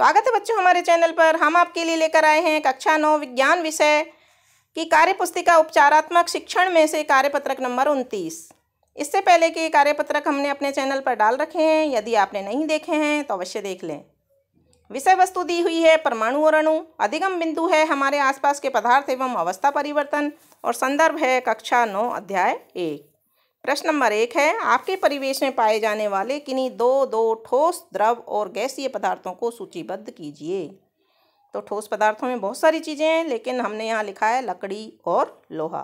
स्वागत है बच्चों हमारे चैनल पर हम आपके लिए लेकर आए हैं कक्षा नौ विज्ञान विषय की कार्यपुस्तिका उपचारात्मक शिक्षण में से कार्यपत्रक नंबर उनतीस इससे पहले के कार्यपत्रक हमने अपने चैनल पर डाल रखे हैं यदि आपने नहीं देखे हैं तो अवश्य देख लें विषय वस्तु दी हुई है परमाणु और अणु अधिगम बिंदु है हमारे आसपास के पदार्थ एवं अवस्था परिवर्तन और संदर्भ है कक्षा नौ अध्याय एक प्रश्न नंबर एक है आपके परिवेश में पाए जाने वाले किन्हीं दो दो ठोस द्रव और गैसीय पदार्थों को सूचीबद्ध कीजिए तो ठोस पदार्थों में बहुत सारी चीज़ें हैं लेकिन हमने यहाँ लिखा है लकड़ी और लोहा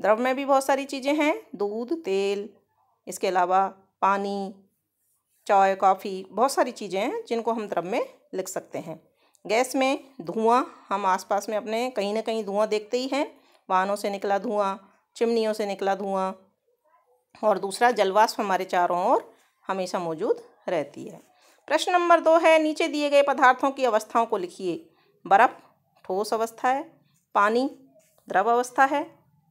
द्रव में भी बहुत सारी चीज़ें हैं दूध तेल इसके अलावा पानी चाय कॉफ़ी बहुत सारी चीज़ें हैं जिनको हम द्रव में लिख सकते हैं गैस में धुआं हम आसपास में अपने कहीं ना कहीं धुआं देखते ही हैं वाहनों से निकला धुआं चिमनियों से निकला धुआं और दूसरा जलवाष्प हमारे चारों ओर हमेशा मौजूद रहती है प्रश्न नंबर दो है नीचे दिए गए पदार्थों की अवस्थाओं को लिखिए बर्फ़ ठोस अवस्था है पानी द्रव अवस्था है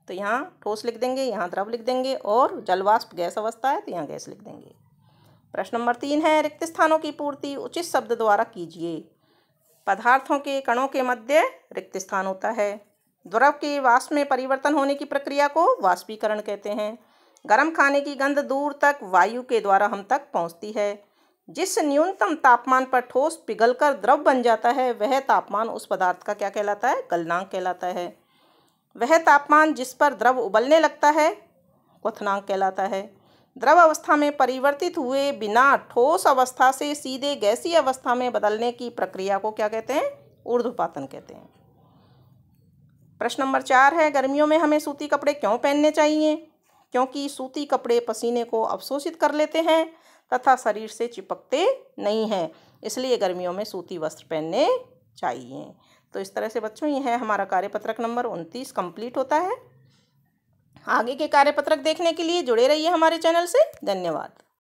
तो यहाँ ठोस लिख देंगे यहाँ द्रव लिख देंगे और जलवाष्प गैस अवस्था है तो यहाँ गैस लिख देंगे प्रश्न नंबर तीन है रिक्त स्थानों की पूर्ति उचित शब्द द्वारा कीजिए पदार्थों के कणों के मध्य रिक्त स्थान होता है द्रव के वाष्प में परिवर्तन होने की प्रक्रिया को वाष्पीकरण कहते हैं गर्म खाने की गंध दूर तक वायु के द्वारा हम तक पहुंचती है जिस न्यूनतम तापमान पर ठोस पिघलकर द्रव बन जाता है वह तापमान उस पदार्थ का क्या कहलाता है गलनांक कहलाता है वह तापमान जिस पर द्रव उबलने लगता है क्वथनांक कहलाता है द्रव अवस्था में परिवर्तित हुए बिना ठोस अवस्था से सीधे गैसीय अवस्था में बदलने की प्रक्रिया को क्या कहते हैं ऊर्ध्वपातन कहते हैं प्रश्न नंबर चार है गर्मियों में हमें सूती कपड़े क्यों पहनने चाहिए क्योंकि सूती कपड़े पसीने को अवशोषित कर लेते हैं तथा शरीर से चिपकते नहीं हैं इसलिए गर्मियों में सूती वस्त्र पहनने चाहिए तो इस तरह से बच्चों यह है हमारा कार्यपत्रक नंबर उनतीस कंप्लीट होता है आगे के कार्यपत्रक देखने के लिए जुड़े रहिए हमारे चैनल से धन्यवाद